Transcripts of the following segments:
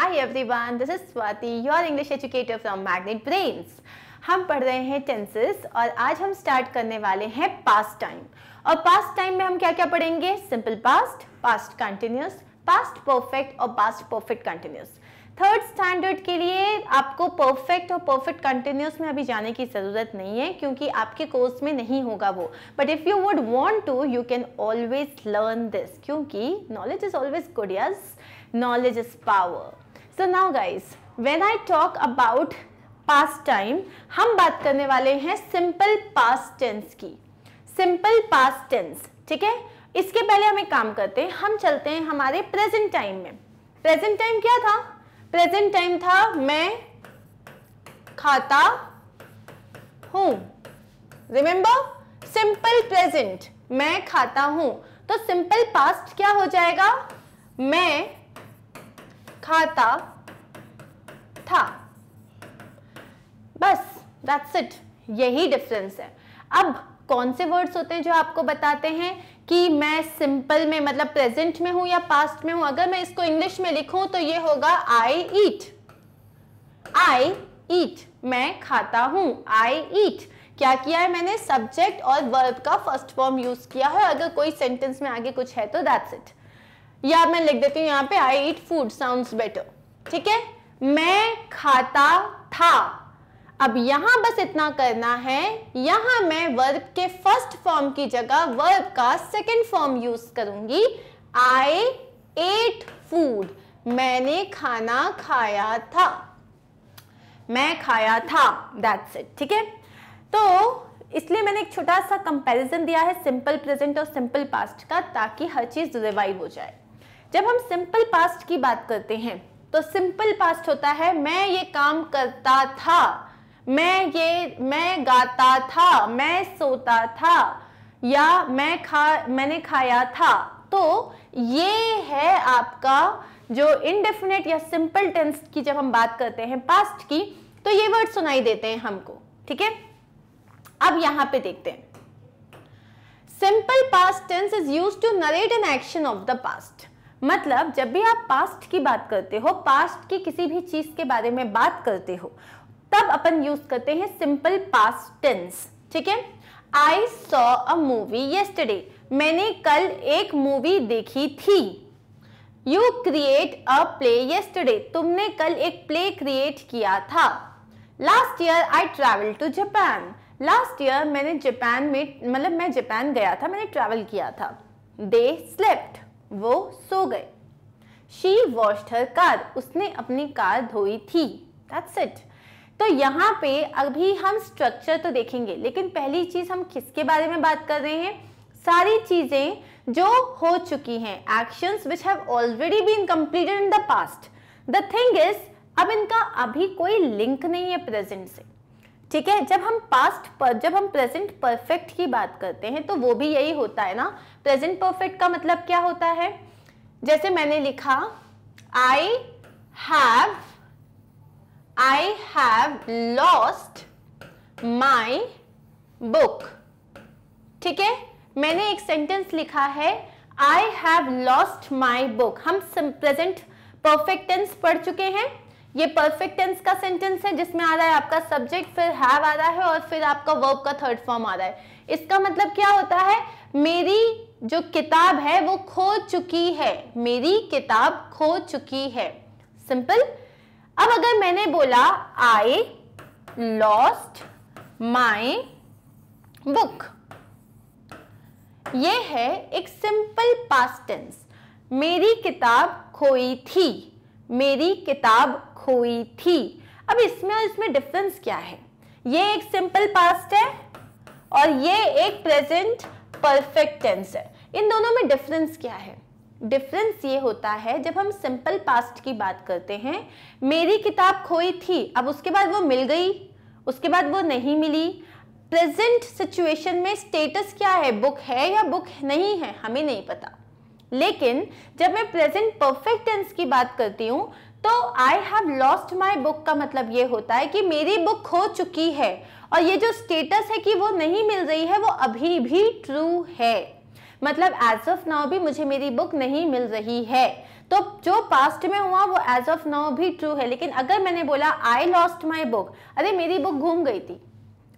Every everyone this is Swati your English educator from Magnet Brains हम पढ़ रहे हैं टेंसेस और आज हम स्टार्ट करने वाले हैं पास्ट टाइम और पास्ट टाइम में हम क्या क्या पढ़ेंगे simple past past continuous past perfect और past perfect continuous third standard के लिए आपको परफेक्ट और परफेक्ट कंटिन्यूस में अभी जाने की ज़रूरत नहीं है क्योंकि आपके कोर्स में नहीं होगा वो but if you would want to you can always learn this क्योंकि knowledge is always good yes knowledge is power so now guys when I talk about past time हम बात करने वाले हैं सिंपल पास टेंस की simple past tense ठीक है इसके पहले हम एक काम करते हैं हम चलते हैं हमारे प्रेजेंट टाइम में प्रेजेंट टाइम क्या था प्रेजेंट टाइम था मैं खाता हूं रिमेंबर सिंपल प्रेजेंट मैं खाता हूं तो सिंपल पास्ट क्या हो जाएगा मैं खाता था बस दैट्स इट यही डिफरेंस है अब कौन से वर्ड्स होते हैं जो आपको बताते हैं कि मैं सिंपल में मतलब प्रेजेंट में हूं या पास्ट में हूं अगर मैं इसको इंग्लिश में लिखूं तो ये होगा आई ईट आई ईट मैं खाता हूं आई ईट क्या किया है मैंने सब्जेक्ट और वर्ब का फर्स्ट फॉर्म यूज किया है अगर कोई सेंटेंस में आगे कुछ है तो दैट्स इट या मैं लिख देती हूँ यहाँ पे I eat food sound better ठीक है मैं खाता था अब यहां बस इतना करना है यहां मैं वर्ब के फर्स्ट फॉर्म की जगह वर्ब का सेकंड फॉर्म यूज करूंगी आई एट फूड मैंने खाना खाया था मैं खाया था दैट्स इट ठीक है तो इसलिए मैंने एक छोटा सा कंपैरिजन दिया है सिंपल प्रेजेंट और सिंपल पास्ट का ताकि हर चीज़ रिवाइव हो जाए जब हम सिंपल पास्ट की बात करते हैं तो सिंपल पास्ट होता है मैं ये काम करता था मैं ये मैं गाता था मैं सोता था या मैं खा मैंने खाया था तो ये है आपका जो इनडेफिनेट या सिंपल टेंस की जब हम बात करते हैं पास्ट की तो ये वर्ड सुनाई देते हैं हमको ठीक है अब यहां पे देखते हैं simple past tense is use to narrate an action of the past मतलब जब भी आप पास्ट की बात करते हो पास्ट की किसी भी चीज़ के बारे में बात करते हो तब अपन यूज करते हैं सिंपल पास्ट टेंस ठीक है I saw a movie yesterday मैंने कल एक मूवी देखी थी you create a play yesterday तुमने कल एक प्ले क्रिएट किया था last year I travel to Japan last year मैंने जापान में मतलब मैं जापान गया था मैंने ट्रेवल किया था दे स्लेप्ट वो सो गए शी वॉश्ड हर कार उसने अपनी कार धोई थी That's it. तो यहाँ पे अभी हम स्ट्रक्चर तो देखेंगे लेकिन पहली चीज हम किसके बारे में बात कर रहे हैं सारी चीजें जो हो चुकी हैं actions which have already been completed in the past the thing is अब इनका अभी कोई लिंक नहीं है प्रेजेंट से ठीक है जब हम पास्ट पर जब हम प्रेजेंट परफेक्ट की बात करते हैं तो वो भी यही होता है ना प्रेजेंट परफेक्ट का मतलब क्या होता है जैसे मैंने लिखा I have I have lost my book ठीक है मैंने एक सेंटेंस लिखा है I have lost my book हम प्रेजेंट परफेक्ट टेंस पढ़ चुके हैं ये परफेक्ट टेंस का सेंटेंस है जिसमें आ रहा है आपका सब्जेक्ट फिर हैव आ रहा है और फिर आपका वर्ब का थर्ड फॉर्म आ रहा है इसका मतलब क्या होता है मेरी जो किताब है वो खो चुकी है मेरी किताब खो चुकी है सिंपल अब अगर मैंने बोला आई लॉस्ट माई बुक ये है एक सिंपल पास्ट टेंस मेरी किताब खोई थी मेरी किताब हुई थी अब इसमें और इसमें डिफरेंस क्या है ये एक सिंपल पास्ट है और ये एक प्रेजेंट परफेक्ट टेंस है इन दोनों में डिफरेंस क्या है डिफरेंस ये होता है जब हम सिंपल पास्ट की बात करते हैं मेरी किताब खोई थी अब उसके बाद वो मिल गई उसके बाद वो नहीं मिली प्रेजेंट सिचुएशन में स्टेटस क्या है बुक है या बुक नहीं है हमें नहीं पता लेकिन जब मैं प्रेजेंट परफेक्ट टेंस की बात करती हूँ तो I have lost my book का मतलब ये होता है कि मेरी बुक खो चुकी है और ये जो स्टेटस है कि वो नहीं मिल रही है वो अभी भी ट्रू है मतलब एज ऑफ नाउ भी मुझे मेरी बुक नहीं मिल रही है तो जो पास्ट में हुआ वो एज ऑफ नाउ भी ट्रू है लेकिन अगर मैंने बोला आई लॉस्ट माई बुक अरे मेरी बुक घूम गई थी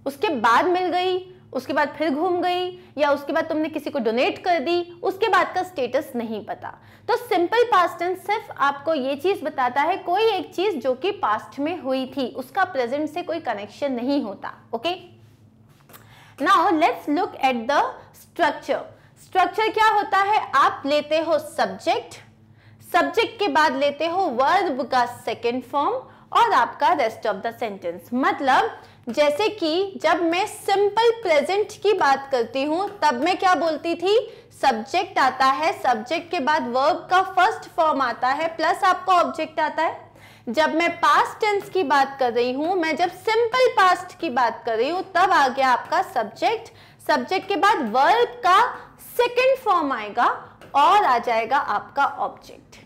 उसके बाद मिल गई उसके बाद फिर घूम गई या उसके बाद तुमने किसी को डोनेट कर दी उसके बाद का स्टेटस नहीं पता तो सिंपल पास्ट टेंस सिर्फ आपको ये चीज़ बताता है कोई एक चीज़ जो कि पास्ट में हुई थी उसका प्रेजेंट से कोई कनेक्शन नहीं होता okay now let's look at the structure structure क्या होता है आप लेते हो सब्जेक्ट सब्जेक्ट के बाद लेते हो वर्ब का सेकेंड फॉर्म और आपका रेस्ट ऑफ द सेंटेंस मतलब जैसे कि जब मैं सिंपल प्रेजेंट की बात करती हूँ तब मैं क्या बोलती थी सब्जेक्ट आता है सब्जेक्ट के बाद वर्ब का फर्स्ट फॉर्म आता है प्लस आपका ऑब्जेक्ट आता है जब मैं पास्ट टेंस की बात कर रही हूँ मैं जब सिंपल पास्ट की बात कर रही हूँ तब आ गया आपका सब्जेक्ट सब्जेक्ट के बाद वर्ब का सेकेंड फॉर्म आएगा और आ जाएगा आपका ऑब्जेक्ट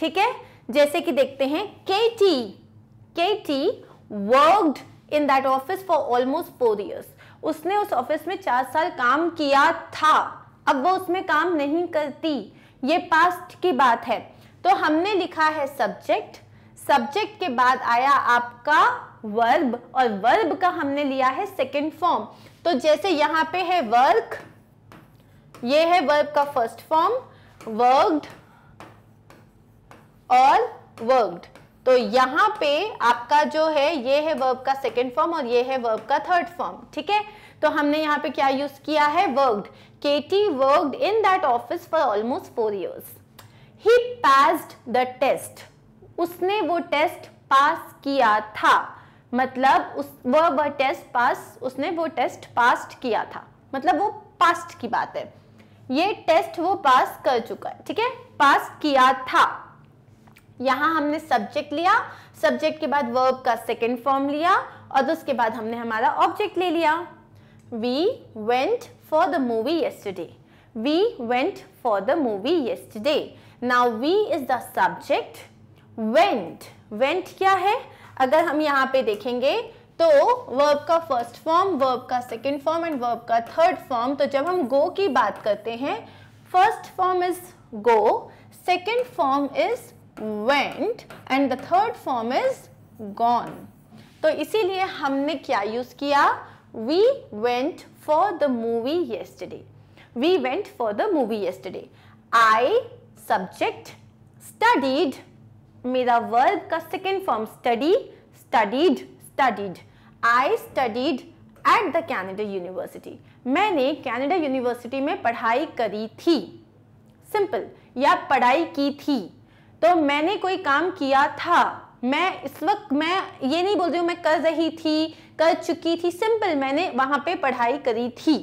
ठीक है जैसे कि देखते हैं Katie Katie worked in that office for almost four years उसने उस ऑफिस में चार साल काम किया था अब वो उसमें काम नहीं करती ये पास्ट की बात है तो हमने लिखा है सब्जेक्ट सब्जेक्ट के बाद आया आपका वर्ब और वर्ब का हमने लिया है सेकेंड फॉर्म तो जैसे यहां पे है वर्क ये है वर्ब का फर्स्ट फॉर्म वर्ग और वर्ग तो यहाँ पे आपका जो है ये है वर्ब का सेकेंड फॉर्म और ये है वर्ब का थर्ड फॉर्म ठीक है तो हमने यहाँ पे क्या यूज किया है worked Katie worked in that office for almost four years he passed the test उसने वो टेस्ट पास किया था मतलब उस वह वह टेस्ट पास उसने वो टेस्ट पास किया था मतलब वो पास्ट की बात है ये टेस्ट वो पास कर चुका है ठीक है पास किया था यहाँ हमने सब्जेक्ट लिया सब्जेक्ट के बाद वर्ब का सेकेंड फॉर्म लिया और उसके बाद हमने हमारा ऑब्जेक्ट ले लिया we went for the movie yesterday we went for the movie yesterday now we is the subject went went क्या है अगर हम यहाँ पे देखेंगे तो वर्ब का फर्स्ट फॉर्म वर्ब का सेकेंड फॉर्म एंड वर्ब का थर्ड फॉर्म तो जब हम गो की बात करते हैं first form is go second form is went and the third form is gone. तो इसीलिए हमने क्या यूज़ किया We went for the movie yesterday. We went for the movie yesterday. I subject studied मेरा वर्ब का second form study, studied, studied. I studied at the Canada University. मैंने Canada University में पढ़ाई करी थी Simple. या पढ़ाई की थी तो मैंने कोई काम किया था मैं इस वक्त मैं ये नहीं बोल रही हूँ मैं कर रही थी कर चुकी थी सिंपल मैंने वहाँ पे पढ़ाई करी थी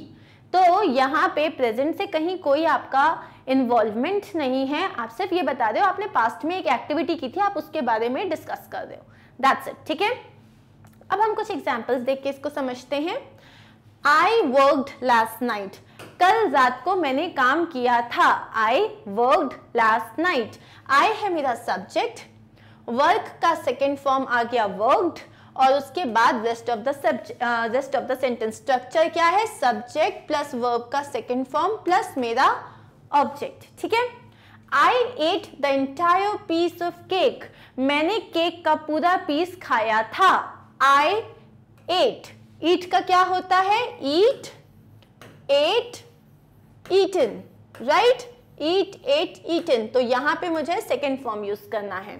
तो यहाँ पे प्रेजेंट से कहीं कोई आपका इन्वॉल्वमेंट नहीं है आप सिर्फ ये बता रहे हो आपने पास्ट में एक एक्टिविटी की थी आप उसके बारे में डिस्कस कर रहे हो दैट्स इट ठीक है अब हम कुछ एग्जाम्पल्स देख के इसको समझते हैं आई वर्कड लास्ट नाइट कल रात को मैंने काम किया था I worked last night I है मेरा सब्जेक्ट वर्क का सेकेंड फॉर्म आ गया वर्कड और उसके बाद rest of the rest of the sentence structure क्या है सब्जेक्ट प्लस वर्ब का सेकेंड फॉर्म प्लस मेरा ऑब्जेक्ट ठीक है I ate the entire piece of cake मैंने केक का पूरा पीस खाया था आई एट ईट का क्या होता है eat ate eaten right eat ate eaten तो यहां पे मुझे सेकेंड फॉर्म यूज करना है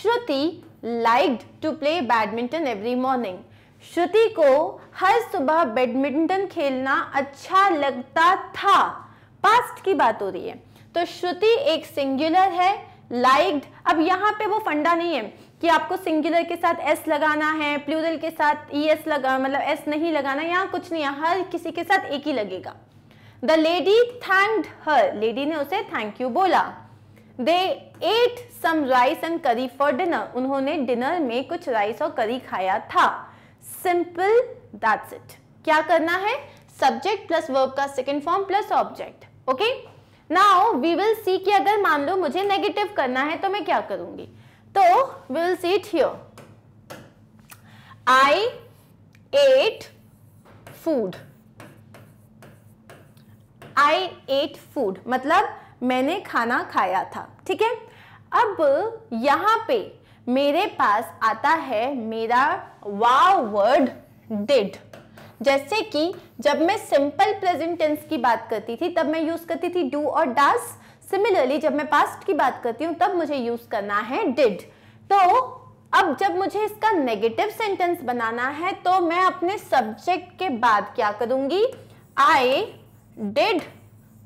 Shruti liked to play badminton every morning Shruti को हर सुबह बैडमिंटन खेलना अच्छा लगता था पास्ट की बात हो रही है तो श्रुति एक सिंगुलर है लाइक्ड अब यहाँ पे वो फंडा नहीं है कि आपको सिंगुलर के साथ एस लगाना है प्लूरल के साथ ई e एस लगा मतलब एस नहीं लगाना यहाँ कुछ नहीं है हर किसी के साथ एक ही लगेगा the lady thanked her lady ने उसे थैंक यू बोला they ate some rice and curry for dinner उन्होंने डिनर में कुछ राइस और करी खाया था सिंपल दैट्स इट क्या करना है सब्जेक्ट प्लस वर्ब का second form plus object okay now we will see कि अगर मान लो मुझे नेगेटिव करना है तो मैं क्या करूंगी तो we will see it here I ate food I ate food मतलब मैंने खाना खाया था ठीक है अब यहां पे मेरे पास आता है मेरा वाव वर्ड डिड जैसे कि जब मैं सिंपल प्रेजेंट टेंस की बात करती थी तब मैं यूज़ करती थी डू और डास सिमिलरली जब मैं पास्ट की बात करती हूँ तब मुझे यूज करना है डिड तो अब जब मुझे इसका नेगेटिव सेंटेंस बनाना है तो मैं अपने सब्जेक्ट के बाद क्या करूंगी आई डिड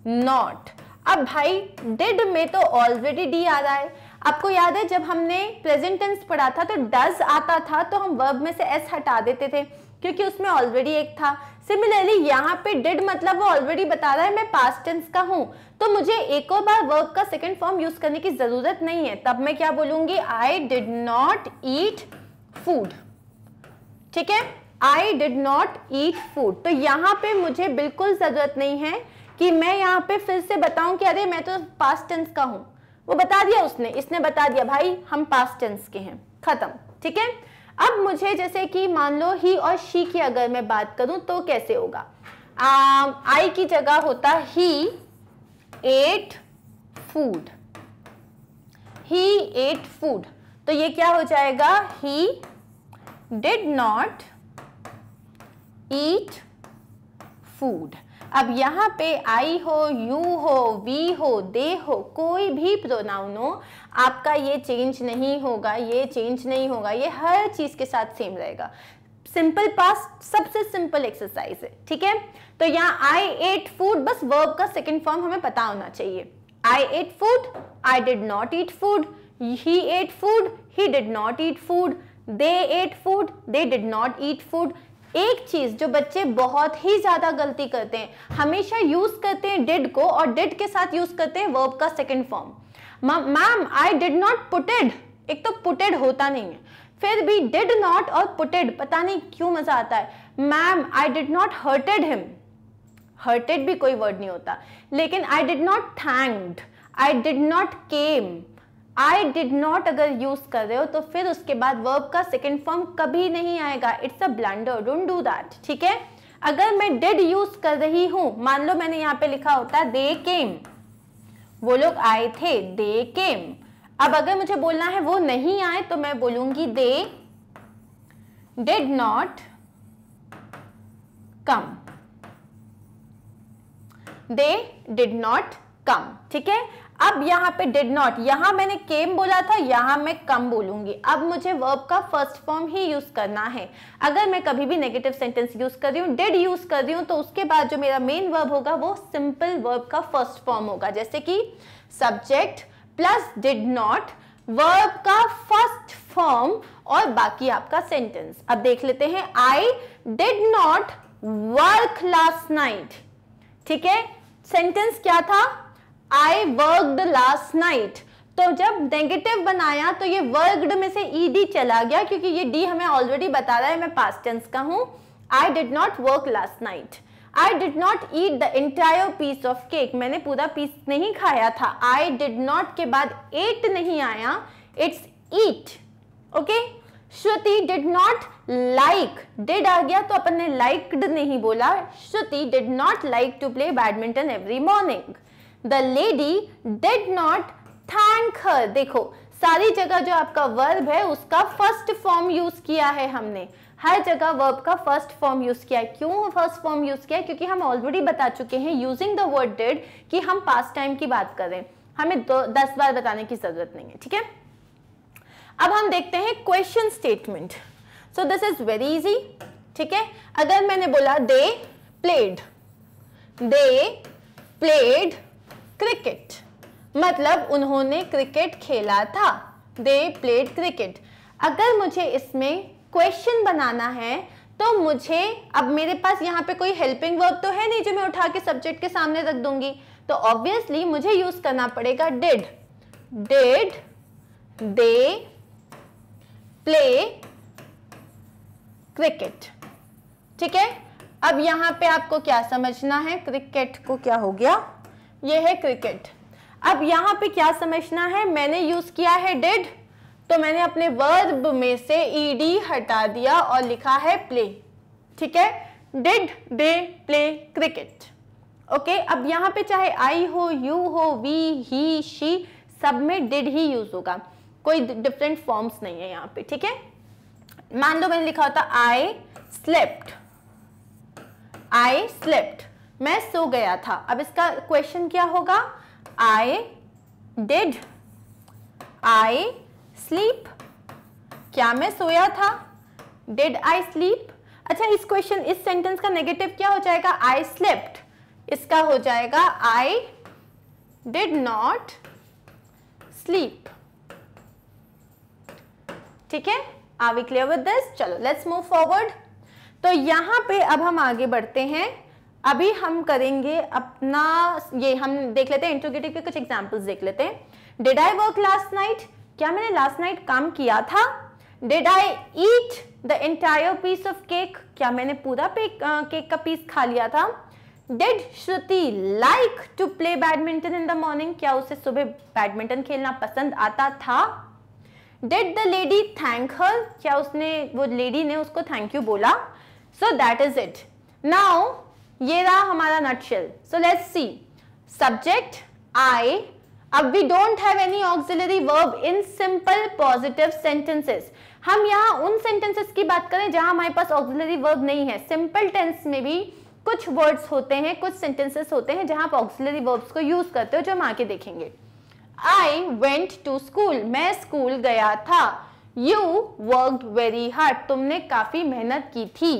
नॉट अब भाई डिड में तो ऑलरेडी डी आ रहा है आपको याद है जब हमने प्रेजेंट टेंस पढ़ा था तो डज आता था तो हम वर्ब में से एस हटा देते थे क्योंकि उसमें ऑलरेडी एक था सिमिलरली यहाँ पे डिड मतलब वो ऑलरेडी बता रहा है मैं पास्ट टेंस का हूँ तो मुझे एक और बार वर्क का सेकेंड फॉर्म यूज करने की जरूरत नहीं है तब मैं क्या बोलूंगी I did not eat food ठीक है I did not eat food तो यहाँ पे मुझे बिल्कुल जरूरत नहीं है कि मैं यहाँ पे फिर से बताऊं कि अरे मैं तो पास्ट टेंस का हूं वो बता दिया उसने इसने बता दिया भाई हम पास्ट टेंस के हैं खत्म ठीक है अब मुझे जैसे कि मान लो ही और शी की अगर मैं बात करूं तो कैसे होगा आई की जगह होता he ate food he ate food तो ये क्या हो जाएगा he did not eat food अब यहाँ पे आई हो यू हो वी हो दे हो कोई भी प्रोनाउन हो आपका ये चेंज नहीं होगा ये चेंज नहीं होगा ये हर चीज़ के साथ सेम रहेगा सिंपल पास सबसे सिंपल एक्सरसाइज है ठीक है तो यहाँ आई एट फूड बस वर्ब का सेकेंड फॉर्म हमें पता होना चाहिए I ate food I did not eat food he ate food he did not eat food they ate food they did not eat food एक चीज़ जो बच्चे बहुत ही ज़्यादा गलती करते हैं हमेशा यूज़ करते हैं डिड को और डिड के साथ यूज़ करते हैं वर्ब का second form ma'am I did not putted एक तो पुटेड होता नहीं है फिर भी डिड नॉट और पुटेड पता नहीं क्यों मजा आता है ma'am I did not hurted him hurted भी कोई वर्ड नहीं होता लेकिन I did not thanked I did not came I did not अगर यूज कर रहे हो तो फिर उसके बाद वर्ब का सेकेंड फॉर्म कभी नहीं आएगा it's a blunder don't do that ठीक है अगर मैं डिड यूज कर रही हूं मान लो मैंने यहां पे लिखा होता दे केम वो लोग आए थे दे केम अब अगर मुझे बोलना है वो नहीं आए तो मैं बोलूंगी they did not come they did not come ठीक है अब यहाँ पे डिड नॉट यहाँ मैंने केम बोला था यहाँ मैं कम बोलूंगी अब मुझे वर्ब का फर्स्ट फॉर्म ही यूज करना है अगर मैं कभी भी नेगेटिव सेंटेंस यूज कर रही हूँ डिड यूज कर रही हूँ तो उसके बाद जो मेरा मेन वर्ब होगा वो सिंपल वर्ब का फर्स्ट फॉर्म होगा जैसे कि subject plus did not verb का फर्स्ट फॉर्म और बाकी आपका सेंटेंस अब देख लेते हैं I did not work last night ठीक है सेंटेंस क्या था आई द लास्ट नाइट तो जब नेगेटिव बनाया तो ये वर्कड में से ई डी चला गया क्योंकि ये डी हमें ऑलरेडी बता रहा है मैं पास्ट टेंस का हूं I did not work last night I did not eat the entire piece of cake मैंने पूरा पीस नहीं खाया था आई डिड नॉट के बाद एट नहीं आया it's eat okay Shruti did not like did आ गया तो अपन ने लाइकड नहीं बोला Shruti did not like to play badminton every morning the lady did not thank her देखो सारी जगह जो आपका वर्ब है उसका फर्स्ट फॉर्म यूज किया है हमने हर जगह वर्ब का फर्स्ट फॉर्म यूज किया है क्यों फर्स्ट फॉर्म यूज किया है क्योंकि हम ऑलरेडी बता चुके हैं यूजिंग द वर्ड डेड कि हम पास्ट टाइम की बात करें हमें दो दस बार बताने की जरूरत नहीं है ठीक है अब हम देखते हैं question statement so this is very easy ठीक है अगर मैंने बोला they played they played cricket मतलब उन्होंने क्रिकेट खेला था दे प्लेड क्रिकेट अगर मुझे इसमें क्वेश्चन बनाना है तो मुझे अब मेरे पास यहाँ पे कोई हेल्पिंग वर्ब तो है नहीं जो मैं उठा के सब्जेक्ट के सामने रख दूंगी तो ऑब्वियसली मुझे यूज करना पड़ेगा did did they play cricket ठीक है अब यहां पे आपको क्या समझना है क्रिकेट को क्या हो गया ये है क्रिकेट अब यहाँ पे क्या समझना है मैंने यूज किया है डेड तो मैंने अपने वर्ब में से ईडी हटा दिया और लिखा है प्ले ठीक है did they play cricket okay अब यहाँ पे चाहे आई हो यू हो वी ही शी सब में डिड ही यूज होगा कोई डिफरेंट फॉर्म्स नहीं है यहाँ पे ठीक है मान लो मैंने लिखा होता आई स्लेप्ट आई स्लेप्ट मैं सो गया था अब इसका क्वेश्चन क्या होगा आई डिड आई स्लीप क्या मैं सोया था डिड आई स्लीप अच्छा इस क्वेश्चन इस सेंटेंस का नेगेटिव क्या हो जाएगा आई स्लिप्ट इसका हो जाएगा आई डिड नॉट स्लीप ठीक है are we clear with this चलो लेट्स मूव फॉरवर्ड तो यहां पे अब हम आगे बढ़ते हैं अभी हम करेंगे अपना ये हम देख लेते हैं इंट्रोगेटिव के कुछ एग्जाम्पल्स देख लेते हैं did I work last night क्या मैंने लास्ट नाइट काम किया था did I eat the entire piece of cake क्या मैंने पूरा केक का पीस खा लिया था did Shruti like to play badminton in the morning क्या उसे सुबह बैडमिंटन खेलना पसंद आता था did the lady thank her क्या उसने वो लेडी ने उसको थैंक यू बोला so that is it now ये रहा हमारा nutshell so let's see subject I अब we don't have any auxiliary verb in simple positive sentences हम यहां उन सेंटेंसेस की बात करें जहां हमारे पास ऑक्सिलरी वर्ब नहीं है सिंपल टेंस में भी कुछ वर्ड्स होते हैं कुछ सेंटेंसेस होते हैं जहां आप ऑक्सिलरी वर्ब्स को यूज करते हो जो हम आके देखेंगे आई वेंट टू स्कूल मैं स्कूल गया था यू वर्क वेरी हार्ड तुमने काफी मेहनत की थी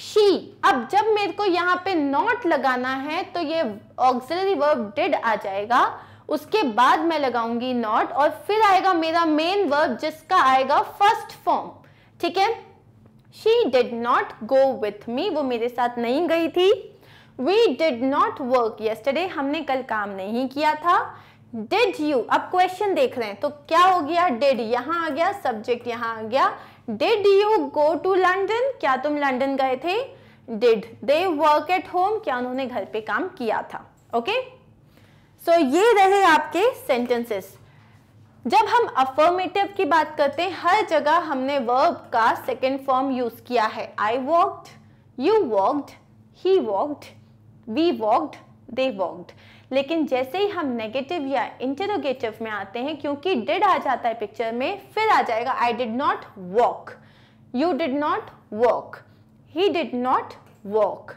शी अब जब मेरे को यहाँ पे नॉट लगाना है तो ये ऑक्सिलरी वर्ब डिड आ जाएगा उसके बाद मैं लगाऊंगी नॉट और फिर आएगा मेरा मेन वर्ब जिसका आएगा फर्स्ट फॉर्म ठीक है she did not go with me वो मेरे साथ नहीं गई थी we did not work yesterday हमने कल काम नहीं किया था डिड यू अब क्वेश्चन देख रहे हैं तो क्या हो गया डिड यहां आ गया सब्जेक्ट यहां आ गया did you go to London क्या तुम लंडन गए थे did they work at home क्या उन्होंने घर पे काम किया था ओके okay? सो so, ये रहे आपके सेंटेंसेस जब हम अफर्मेटिव की बात करते हैं हर जगह हमने वर्ब का सेकेंड फॉर्म यूज किया है I walked you walked he walked we walked they walked लेकिन जैसे ही हम नेगेटिव या इंटेरोगेटिव में आते हैं क्योंकि डिड आ जाता है पिक्चर में फिर आ जाएगा I did not walk you did not walk he did not walk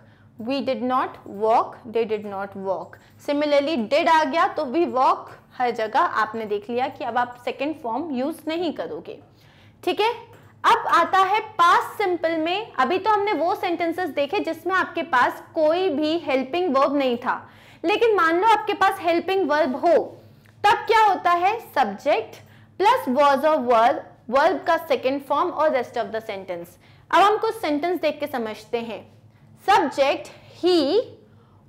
we did not walk they did not walk similarly did आ गया तो वी वॉक हर जगह आपने देख लिया कि अब आप सेकेंड फॉर्म यूज नहीं करोगे ठीक है अब आता है पास सिंपल में अभी तो हमने वो सेंटेंसेस देखे जिसमें आपके पास कोई भी हेल्पिंग वर्ब नहीं था लेकिन मान लो आपके पास हेल्पिंग वर्ब हो तब क्या होता है subject plus verge of verb verb का सेकेंड फॉर्म और रेस्ट ऑफ द सेंटेंस अब हम कुछ सेंटेंस देख के समझते हैं subject he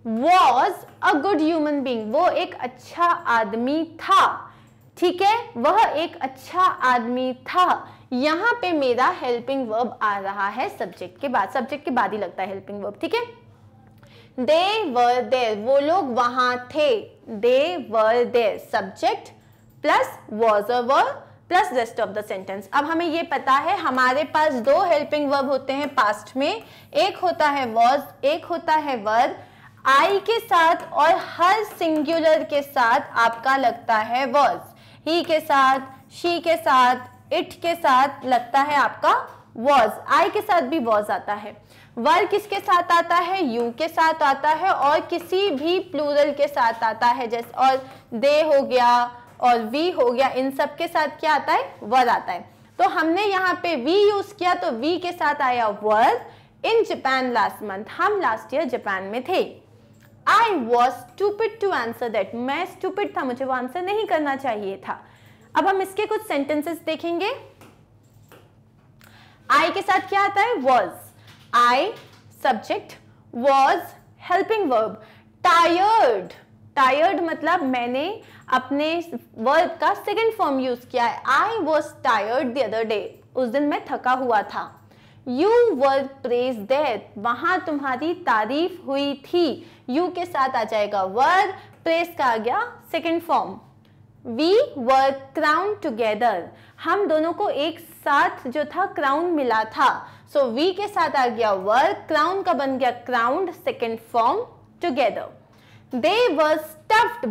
was a good human being वो एक अच्छा आदमी था ठीक है वह एक अच्छा आदमी था यहां पे मेरा हेल्पिंग वर्ब आ रहा है सब्जेक्ट के बाद सब्जेक्ट के बाद ही लगता है हेल्पिंग वर्ब ठीक है दे वर देर वो लोग वहां थे they were there subject plus was a verb plus rest of the sentence अब हमें ये पता है हमारे पास दो हेल्पिंग वर्ब होते हैं पास्ट में एक होता है वॉज एक होता है वर्ब आई के साथ और हर सिंगुलर के साथ आपका लगता है वॉज ही के साथ शी के साथ इट के साथ लगता है आपका वॉज आई के साथ भी वॉज आता है वर किसके साथ आता है यू के साथ आता है और किसी भी प्लूरल के साथ आता है जैसे और दे हो गया और वी हो गया इन सब के साथ क्या आता है वर आता है तो हमने यहाँ पे वी यूज किया तो वी के साथ आया were in Japan last month हम लास्ट ईयर जापान में थे I was stupid to answer that मैं स्टूपिड था मुझे वो आंसर नहीं करना चाहिए था अब हम इसके कुछ सेंटेंसेस देखेंगे आई के साथ क्या आता है was I subject was helping verb tired tired मतलब मैंने अपने वर्ब का सेकेंड फॉर्म यूज किया है I was tired the other day उस दिन मैं थका हुआ था यू वर प्रेज दैट वहां तुम्हारी तारीफ हुई थी यू के साथ आ जाएगा वर्ड प्रेस का आ गया second form we were crown together हम दोनों को एक साथ जो था क्राउन मिला था सो so, वी के साथ आ गया वर्क क्राउन का बन गया crown second form together they were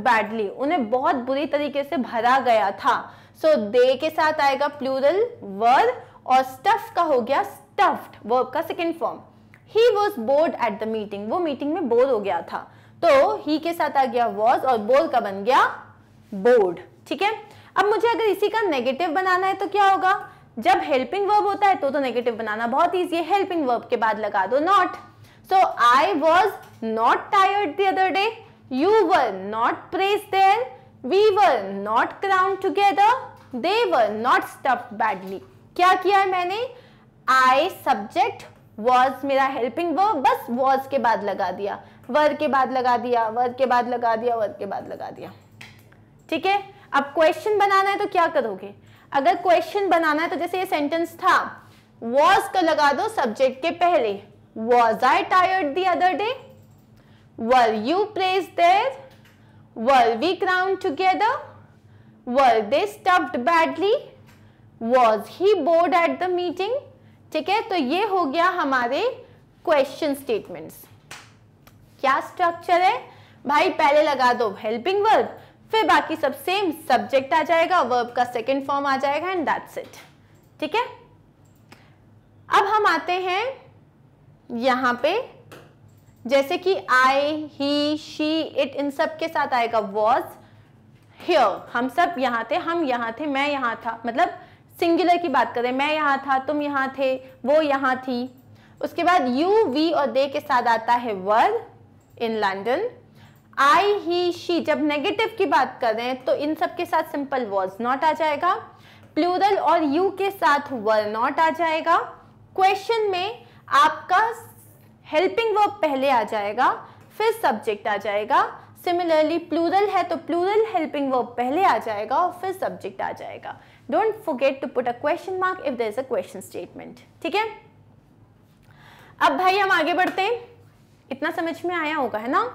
badly उन्हें बहुत बुरी तरीके से भरा गया था सो so, दे के साथ आएगा प्लूरल वर और स्टफ का हो गया स्टफ्ड वर्ब का second form he was bored at the meeting वो मीटिंग में बोर हो गया था तो ही के साथ आ गया वॉज और बोर का बन गया बोर्ड ठीक है अब मुझे अगर इसी का नेगेटिव बनाना है तो क्या होगा जब हेल्पिंग वर्ब होता है तो तो नेगेटिव बनाना बहुत ईजी है हेल्पिंग वर्ब के बाद लगा दो not so I was not tired the other day you were not press then we were not crown together they were not stuff badly क्या किया है मैंने आई सब्जेक्ट वॉज मेरा हेल्पिंग वर्ब बस वॉज के बाद लगा दिया वर के बाद लगा दिया वर के बाद लगा दिया वर के बाद लगा दिया ठीक है अब क्वेश्चन बनाना है तो क्या करोगे अगर क्वेश्चन बनाना है तो जैसे ये सेंटेंस था वॉज का लगा दो सब्जेक्ट के पहले was I tired the other day were you place there were we crown together were they stuffed badly was he bored at the meeting ठीक है तो ये हो गया हमारे क्वेश्चन स्टेटमेंट्स क्या स्ट्रक्चर है भाई पहले लगा दो हेल्पिंग वर्ब फिर बाकी सब सेम सब्जेक्ट आ जाएगा वर्ब का सेकेंड फॉर्म आ जाएगा एंड दैट्स इट ठीक है अब हम आते हैं यहां पे जैसे कि आई ही शी इट इन सब के साथ आएगा वॉज हियर हम सब यहां थे हम यहां थे मैं यहां था मतलब सिंगुलर की बात करें मैं यहां था तुम यहां थे वो यहां थी उसके बाद यू वी और दे के साथ आता है word in London I he she जब नेगेटिव की बात करें तो इन सब के साथ सिंपल वॉज नॉट आ जाएगा प्लूरल और यू के साथ वर नॉट आ जाएगा क्वेश्चन में आपका हेल्पिंग वर्ब पहले आ जाएगा फिर सब्जेक्ट आ जाएगा सिमिलरली प्लूरल है तो प्लूरल हेल्पिंग वर्ब पहले आ जाएगा और फिर सब्जेक्ट आ जाएगा don't forget to put a question mark if there is a question statement ठीक है अब भाई हम आगे बढ़ते हैं इतना समझ में आया होगा है ना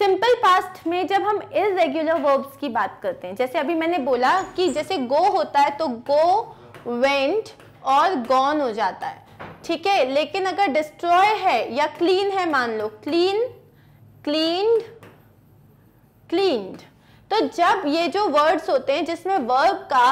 सिंपल पास्ट में जब हम इरेगुलर वर्ब्स की बात करते हैं जैसे अभी मैंने बोला कि जैसे गो होता है तो गो वेंट और गॉन हो जाता है ठीक है लेकिन अगर डिस्ट्रॉय है या क्लीन है मान लो क्लीन क्लीनड क्लीन्ड तो जब ये जो वर्ड्स होते हैं जिसमें वर्ब का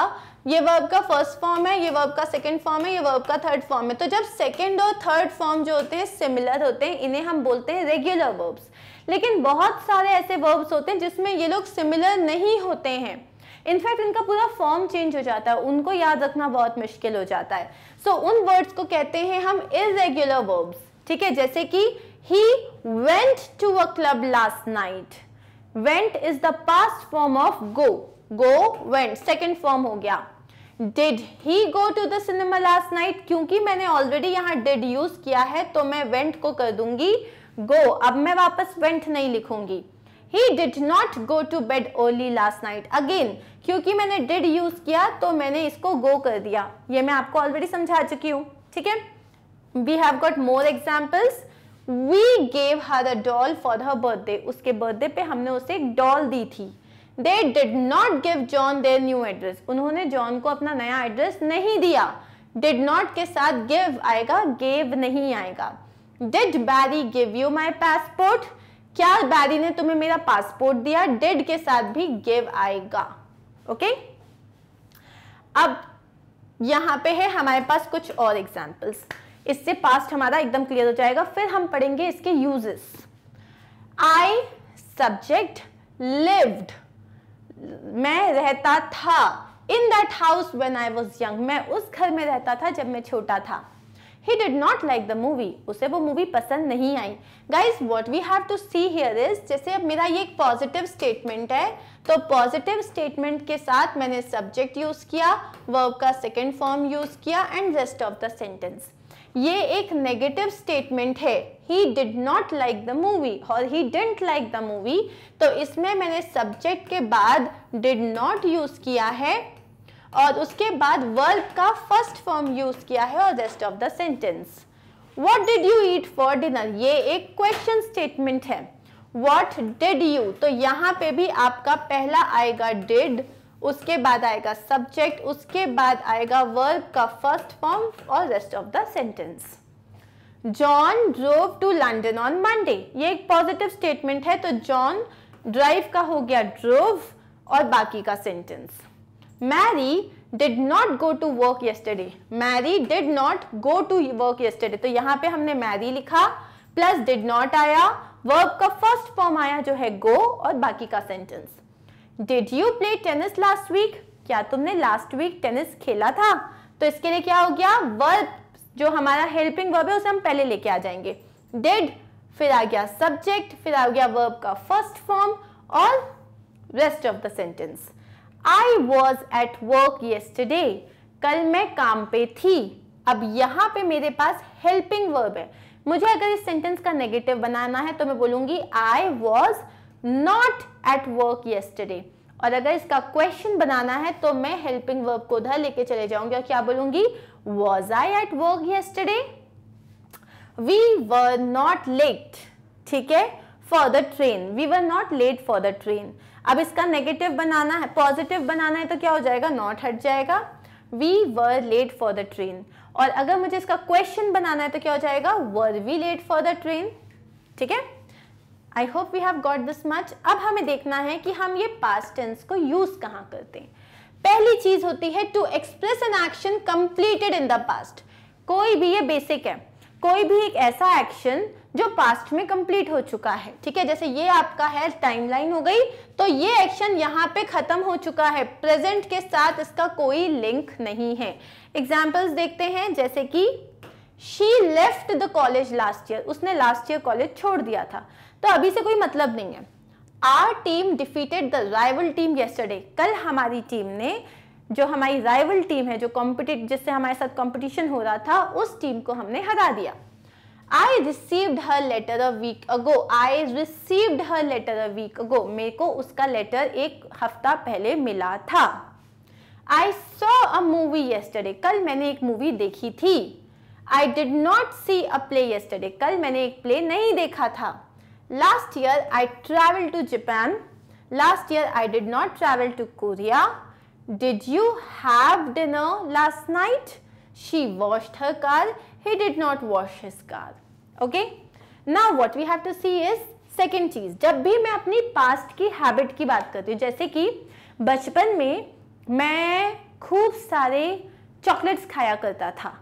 ये वर्ब का फर्स्ट फॉर्म है ये वर्ब का सेकंड फॉर्म है ये वर्ब का थर्ड फॉर्म है तो जब सेकंड और थर्ड फॉर्म जो होते हैं सिमिलर होते हैं इन्हें हम बोलते हैं रेगुलर वर्ब्स लेकिन बहुत सारे ऐसे वर्ब्स होते हैं जिसमें ये लोग सिमिलर नहीं होते हैं इनफैक्ट इनका पूरा फॉर्म चेंज हो जाता है उनको याद रखना बहुत मुश्किल हो जाता है सो so, उन वर्ड्स को कहते हैं हम इरेग्युलर वर्ब्स ठीक है जैसे कि he went to a club last night went is the past form of go go went second form हो गया did he go to the cinema last night क्योंकि मैंने ऑलरेडी यहाँ डिड यूज किया है तो मैं वेंट को कर दूंगी गो अब मैं वापस वेंट नहीं लिखूंगी he did not go to bed early last night again क्योंकि मैंने डिड यूज किया तो मैंने इसको गो कर दिया ये मैं आपको ऑलरेडी समझा चुकी हूँ ठीक है we have got more examples We gave her a doll for her birthday. उसके बर्थडे पे हमने उसे एक डॉल दी थी They did not give John their new address. उन्होंने जॉन को अपना नया एड्रेस नहीं दिया डिड नॉट के साथ गिव आएगा गेव नहीं आएगा did Barry give you my passport क्या बैरी ने तुम्हें मेरा पासपोर्ट दिया डिड के साथ भी गिव आएगा ओके okay? अब यहां पे है हमारे पास कुछ और एग्जाम्पल्स इससे पास्ट हमारा एकदम क्लियर हो जाएगा फिर हम पढ़ेंगे इसके यूजेस आई सब्जेक्ट लिव्ड मैं रहता था in that house when I was young मैं उस घर में रहता था जब मैं छोटा था he did not like the movie उसे वो मूवी पसंद नहीं आई guys what we have to see here is जैसे अब मेरा ये एक पॉजिटिव स्टेटमेंट है तो पॉजिटिव स्टेटमेंट के साथ मैंने सब्जेक्ट यूज़ किया वर्ब का सेकेंड फॉर्म यूज़ किया and rest of the sentence ये एक नेगेटिव स्टेटमेंट है he did not like the movie और he didn't like the movie तो इसमें मैंने सब्जेक्ट के बाद डिड नॉट यूज़ किया है और उसके बाद वर्ब का फर्स्ट फॉर्म यूज किया है और rest of the sentence what did you eat for dinner ये एक क्वेश्चन स्टेटमेंट है वॉट डिड यू तो यहाँ पे भी आपका पहला आएगा डिड उसके बाद आएगा सब्जेक्ट उसके बाद आएगा वर्ब का फर्स्ट फॉर्म और rest of the sentence John drove to London on Monday ये एक पॉजिटिव स्टेटमेंट है तो जॉन ड्राइव का हो गया ड्रोव और बाकी का sentence Mary did not go to work yesterday. Mary did not go to work yesterday. तो यहाँ पे हमने मैरी लिखा प्लस डिड नॉट आया वर्ब का फर्स्ट फॉर्म आया जो है गो और बाकी का sentence did you play tennis last week क्या तुमने लास्ट वीक टेनिस खेला था तो इसके लिए क्या हो गया वर्ब जो हमारा हेल्पिंग वर्ब है उसे हम पहले लेके आ जाएंगे डिड फिर आ गया सब्जेक्ट फिर आ गया वर्ब का फर्स्ट फॉर्म और rest of the sentence I was at work yesterday कल मैं काम पे थी अब यहाँ पे मेरे पास हेल्पिंग वर्ब है मुझे अगर इस सेंटेंस का नेगेटिव बनाना है तो मैं बोलूंगी I was not at work yesterday और अगर इसका क्वेश्चन बनाना है तो मैं हेल्पिंग वर्ब को उधर लेके चले जाऊंगी और क्या बोलूंगी was I at work yesterday we were not late ठीक है for the train we were not late for the train अब इसका नेगेटिव बनाना है पॉजिटिव बनाना है तो क्या हो जाएगा नॉट हट जाएगा we were late for the train और अगर मुझे इसका क्वेश्चन बनाना है तो क्या हो जाएगा were we late for the train ठीक है I hope we have got this much अब हमें देखना है कि हम ये पास्ट टेंस को यूज कहाँ करते हैं पहली चीज होती है to express an action completed in the past कोई भी ये बेसिक है कोई भी एक ऐसा एक्शन जो पास्ट में कंप्लीट हो चुका है ठीक है जैसे ये आपका है टाइमलाइन हो गई तो ये एक्शन यहाँ पे खत्म हो चुका है प्रेजेंट के साथ इसका कोई लिंक नहीं है एग्जाम्पल्स देखते हैं जैसे कि she left the college last year उसने लास्ट ईयर कॉलेज छोड़ दिया था तो अभी से कोई मतलब नहीं है our team defeated the rival team yesterday कल हमारी टीम ने जो हमारी राइवल टीम है जो कॉम्पिटि जिससे हमारे साथ कॉम्पिटिशन हो रहा था उस टीम को हमने हरा दिया I received her letter a week ago I received her letter a week ago मेरे को उसका लेटर एक हफ्ता पहले मिला था I saw a movie yesterday कल मैंने एक मूवी देखी थी I did not see a play yesterday कल मैंने एक प्ले नहीं देखा था last year I travel to Japan last year I did not travel to Korea did you have dinner last night she washed her car he did not wash his car okay now what we have to see is second चीज जब भी मैं अपनी past की habit की बात करती हूँ जैसे कि बचपन में मैं खूब सारे चॉकलेट्स खाया करता था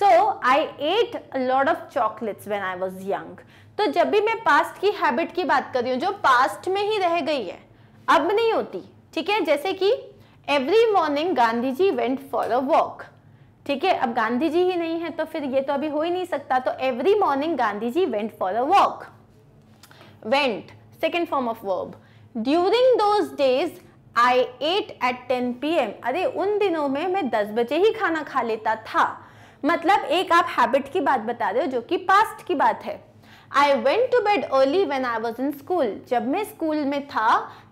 so I ate lot of chocolates when I was young तो जब भी मैं पास्ट की हैबिट की बात कर रही हूँ जो पास्ट में ही रह गई है अब नहीं होती ठीक है जैसे कि every morning Gandhi ji went for a walk ठीक है अब गांधी जी ही नहीं है तो फिर ये तो अभी हो ही नहीं सकता तो every morning Gandhi ji went for a walk went second form of verb during those days I ate at 10 p.m. अरे उन दिनों में मैं 10 बजे ही खाना खा लेता था मतलब एक आप हैबिट की बात बता रहे हो जो कि पास्ट की बात है I went to bed early when I was in school. जब मैं स्कूल में था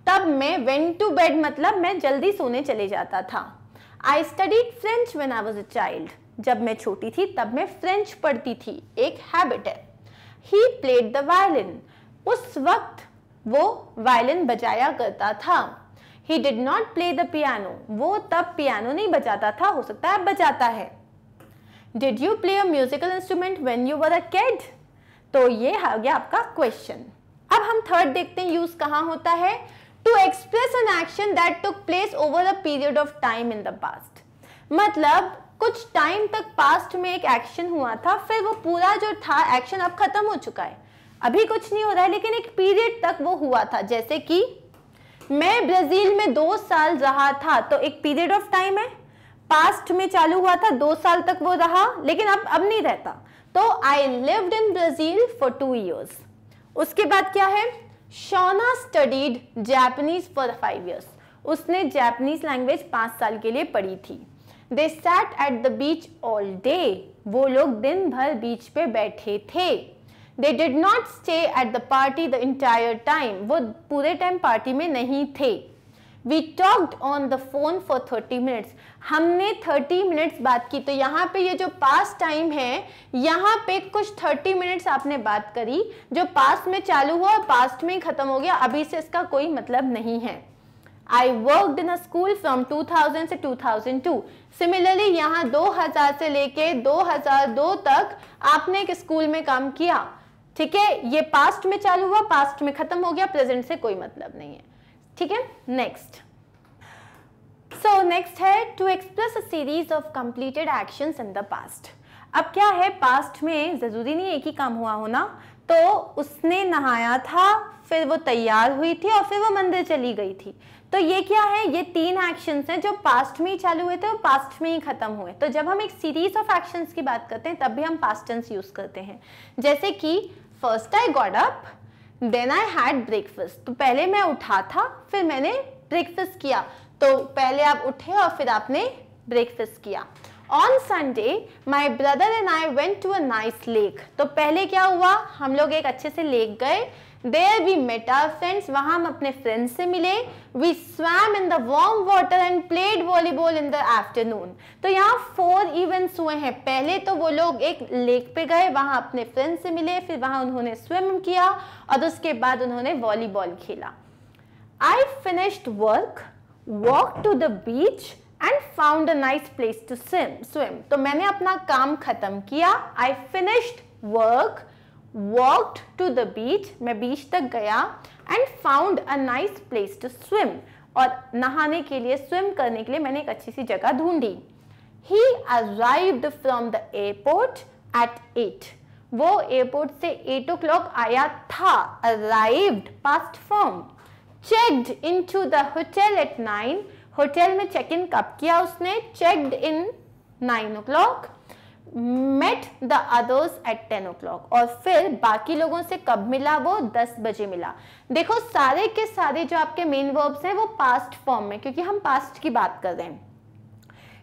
तब मैं went to bed मतलब मैं जल्दी सोने चले जाता था I studied French when I was a child जब मैं छोटी थी तब मैं फ्रेंच पढ़ती थी एक हैबिट है ही प्लेड द वायलिन उस वक्त वो वायलिन बजाया करता था he did not play the piano वो तब पियानो नहीं बजाता था हो सकता है बजाता है did you play a musical instrument when you were a kid तो ये आ गया आपका क्वेश्चन अब हम थर्ड देखते हैं यूज कहाँ होता है to express an action that took place over a period of time in the past मतलब कुछ टाइम तक पास्ट में एक एक्शन हुआ था फिर वो पूरा जो था एक्शन अब खत्म हो चुका है अभी कुछ नहीं हो रहा है लेकिन एक पीरियड तक वो हुआ था जैसे कि मैं ब्राज़ील में दो साल रहा था तो एक पीरियड ऑफ टाइम है पास्ट में चालू हुआ था दो साल तक वो रहा लेकिन अब अब नहीं रहता तो I lived in Brazil for two years उसके बाद क्या है Shona studied Japanese for five years उसने जैपनीज लैंग्वेज पाँच साल के लिए पढ़ी थी they sat at the beach all day वो लोग दिन भर बीच पे बैठे थे they did not stay at the party the entire time वो पूरे टाइम पार्टी में नहीं थे we talked on the phone for thirty minutes हमने थर्टी मिनट्स बात की तो यहाँ पे ये जो पास टाइम है यहाँ पे कुछ थर्टी मिनट्स आपने बात करी जो पास्ट में चालू हुआ और पास्ट में खत्म हो गया अभी से इसका कोई मतलब नहीं है I worked in a school from 2000 से 2002 सिमिलरली यहाँ 2000 से लेके 2002 तक आपने एक स्कूल में काम किया ठीक है ये पास्ट में चालू हुआ पास्ट में खत्म हो गया प्रेजेंट से कोई मतलब नहीं है ठीक है नेक्स्ट सो नेक्स्ट है to express a series of completed action in the past अब क्या है पास्ट में ज़रूरी नहीं एक ही काम हुआ होना तो उसने नहाया था फिर वो तैयार हुई थी और फिर वो मंदिर चली गई थी तो ये क्या है ये तीन एक्शंस हैं जो पास्ट में ही चालू हुए थे और पास्ट में ही खत्म हुए तो जब हम एक सीरीज ऑफ एक्शंस की बात करते हैं तब भी हम पास्ट टेंस यूज़ करते हैं जैसे कि first I got up then I had breakfast तो पहले मैं उठा था फिर मैंने ब्रेकफास्ट किया तो पहले आप उठे और फिर आपने ब्रेकफास्ट किया on Sunday my brother and I went to a nice lake तो पहले क्या हुआ हम लोग एक अच्छे से लेक गए there we met our friends वहां हम अपने फ्रेंड्स से मिले we swam in the warm water and played volleyball in the afternoon तो यहाँ फोर इवेंट्स हुए हैं पहले तो वो लोग एक लेक पे गए वहां अपने फ्रेंड्स से मिले फिर वहां उन्होंने स्विम किया और उसके बाद उन्होंने वॉलीबॉल खेला I finished work walk to the beach and found a nice place to swim swim तो मैंने अपना काम खत्म किया I finished work walked to the beach मैं बीच तक गया and found a nice place to swim और नहाने के लिए स्विम करने के लिए मैंने एक अच्छी सी जगह ढूंढी he arrived from the airport at eight वो एयरपोर्ट से एट ओ क्लॉक आया था arrived past form checked in to the hotel at nine hotel में चेक इन कब किया उसने checked in nine o'clock met the others at ten o'clock और फिर बाकी लोगों से कब मिला वो दस बजे मिला देखो सारे के सारे जो आपके मेन वर्ब्स हैं वो पास्ट फॉर्म में क्योंकि हम पास्ट की बात कर रहे हैं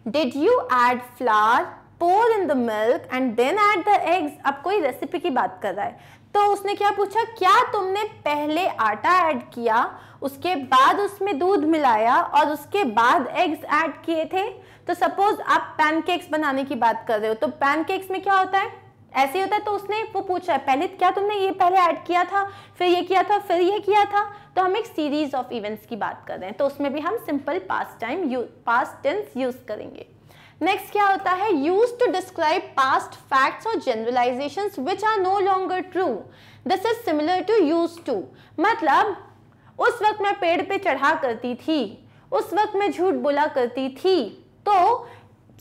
did you add flour pour in the milk and then add the eggs अब कोई रेसिपी की बात कर रहा है तो उसने क्या पूछा क्या तुमने पहले आटा ऐड किया उसके बाद उसमें दूध मिलाया और उसके बाद एग्स ऐड किए थे तो सपोज आप पैनकेक्स बनाने की बात कर रहे हो तो पैनकेक्स में क्या होता है ऐसे होता है तो उसने वो पूछा है पहले क्या तुमने ये पहले ऐड किया था फिर ये किया था फिर ये किया था तो हम एक सीरीज ऑफ इवेंट्स की बात कर रहे हैं तो उसमें भी हम simple past time past tense use करेंगे नेक्स्ट क्या होता है use to describe past facts और generalization which are no longer true this is similar to use to मतलब उस वक्त मैं पेड़ पे चढ़ा करती थी उस वक्त मैं झूठ बोला करती थी तो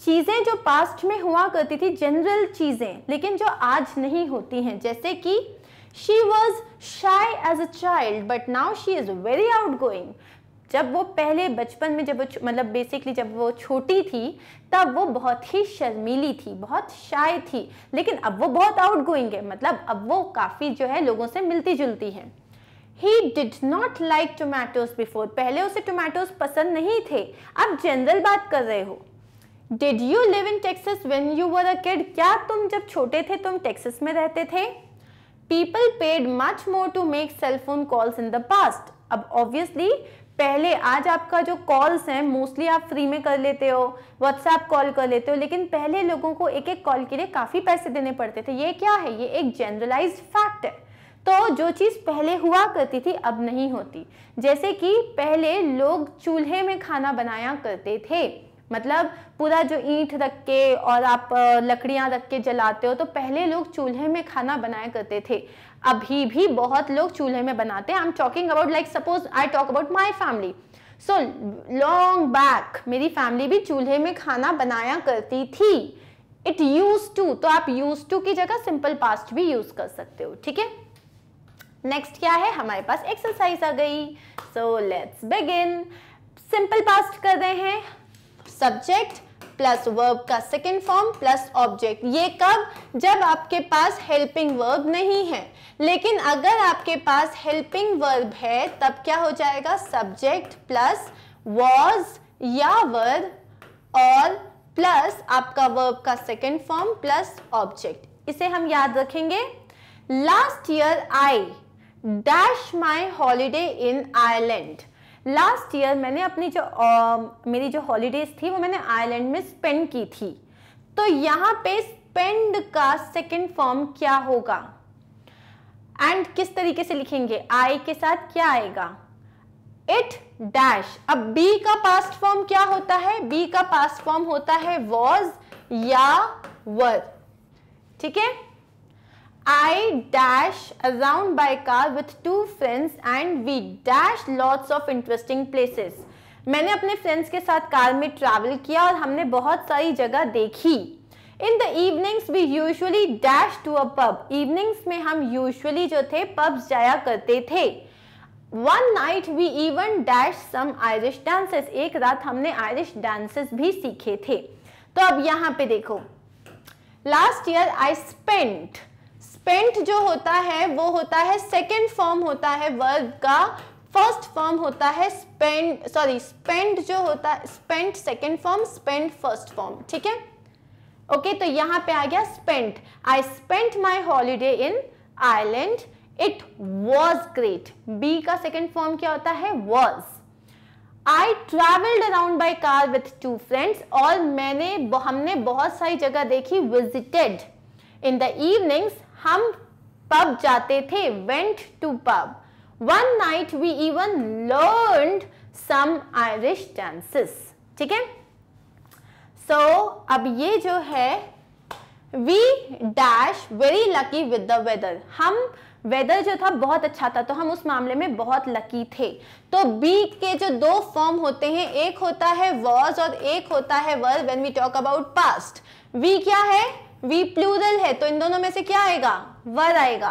चीज़ें जो पास्ट में हुआ करती थी जनरल चीज़ें लेकिन जो आज नहीं होती हैं जैसे कि she was shy as a child but now she is very outgoing जब वो पहले बचपन में जब मतलब बेसिकली जब वो छोटी थी तब वो बहुत ही शर्मीली थी बहुत शाय थी लेकिन अब वो बहुत आउट गोइंग है मतलब अब वो काफ़ी जो है लोगों से मिलती जुलती है he did not like tomatoes before पहले उसे टोमेटोज पसंद नहीं थे अब जनरल बात कर रहे हो did you live in Texas when you were a kid क्या तुम जब छोटे थे तुम टेक्सस में रहते थे people paid much more to make cell phone calls in the past अब ऑब्वियसली पहले आज आपका जो कॉल्स हैं मोस्टली आप फ्री में कर लेते हो व्हाट्सएप कॉल कर लेते हो लेकिन पहले लोगों को एक एक कॉल के लिए काफ़ी पैसे देने पड़ते थे ये क्या है ये एक जनरलाइज फैक्ट है तो जो चीज़ पहले हुआ करती थी अब नहीं होती जैसे कि पहले लोग चूल्हे में खाना बनाया करते थे मतलब पूरा जो ईंट रख के और आप लकड़ियाँ रख के जलाते हो तो पहले लोग चूल्हे में खाना बनाया करते थे अभी भी बहुत लोग चूल्हे में बनाते हैं I am talking about like suppose I talk about my family so long back मेरी फैमिली भी चूल्हे में खाना बनाया करती थी इट यूज टू तो आप यूज टू की जगह सिंपल पास्ट भी यूज कर सकते हो ठीक है नेक्स्ट क्या है हमारे पास एक्सरसाइज आ गई so let's begin simple past कर रहे हैं सब्जेक्ट प्लस वर्ब का सेकेंड फॉर्म प्लस ऑब्जेक्ट ये कब जब आपके पास हेल्पिंग वर्ब नहीं है लेकिन अगर आपके पास हेल्पिंग वर्ब है तब क्या हो जाएगा सब्जेक्ट प्लस वॉज या वर्ब और प्लस आपका वर्ब का सेकेंड फॉर्म प्लस ऑब्जेक्ट इसे हम याद रखेंगे last year I dash my holiday in Ireland last year मैंने अपनी जो आ, मेरी जो हॉलीडेज थी वो मैंने आयरलैंड में स्पेंड की थी तो यहाँ पे स्पेंड का सेकेंड फॉर्म क्या होगा एंड किस तरीके से लिखेंगे आई के साथ क्या आएगा इट डैश अब बी का पास्ट फॉर्म क्या होता है बी का पास्ट फॉर्म होता है वॉज या वर ठीक है I dash around by car with two friends and we dash lots of interesting places. मैंने अपने फ्रेंड्स के साथ कार में ट्रैवल किया और हमने बहुत सारी जगह देखी in the evenings we usually dash to a pub evenings में हम यूजुअली जो थे पब्स जाया करते थे one night we even dash some Irish dances एक रात हमने आयरिश डांसेस भी सीखे थे तो अब यहाँ पे देखो last year I spent spent जो होता है वो होता है सेकेंड फॉर्म होता है वर्ब का फर्स्ट फॉर्म होता है स्पेंड सॉरी स्पेंड जो होता है spent second form spend first form ठीक है ओके तो यहां पे आ गया spent I spent my holiday in Ireland it was great be का सेकेंड फॉर्म क्या होता है was I travelled around by car with two friends और मैंने हमने बहुत सारी जगह देखी विजिटेड इन द इवनिंग्स हम पब जाते थे went to pub one night we even learn some Irish dances ठीक है सो अब ये जो है we dash very lucky with the weather हम वेदर जो था बहुत अच्छा था तो हम उस मामले में बहुत लकी थे तो बी के जो दो फॉर्म होते हैं एक होता है वॉज और एक होता है word when we talk about past we क्या है वी प्लूरल है तो इन दोनों में से क्या आएगा वर आएगा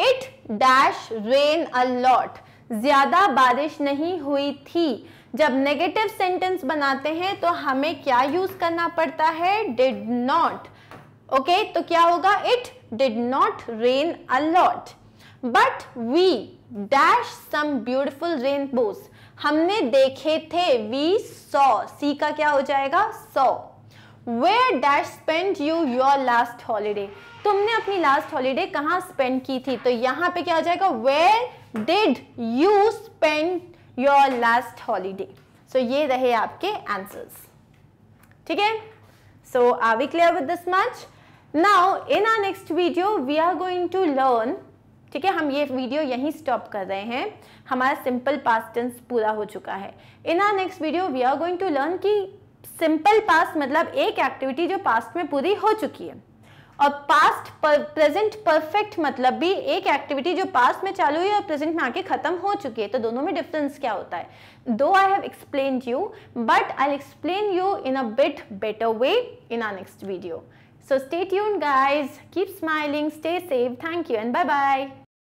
इट डैश रेन अलॉट ज्यादा बारिश नहीं हुई थी जब नेगेटिव सेंटेंस बनाते हैं तो हमें क्या यूज करना पड़ता है डिड नॉट ओके तो क्या होगा it did not rain a lot but we dash some beautiful rainbows हमने देखे थे वी सॉ सी का क्या हो जाएगा so where dash spend you your last holiday तुमने अपनी लास्ट हॉलीडे कहाँ स्पेंड की थी तो यहाँ पे क्या हो जाएगा where did you spend your last holiday so ये रहे आपके आंसर्स ठीक है so are we clear with this much now in our next video we are going to learn ठीक है हम ये वीडियो यहीं स्टॉप कर रहे हैं हमारा सिंपल पास्ट टेंस पूरा हो चुका है in our next video we are going to learn कि सिंपल पास्ट मतलब एक एक्टिविटी जो पास्ट में पूरी हो चुकी है और पास्ट प्रेजेंट परफेक्ट मतलब भी एक एक्टिविटी जो पास्ट में चालू हुई और प्रेजेंट में आके खत्म हो चुकी है तो दोनों में डिफरेंस क्या होता है though I have explain you but I explain you in a bit better way in our next video so stay tune guys keep smiling stay safe thank you and bye bye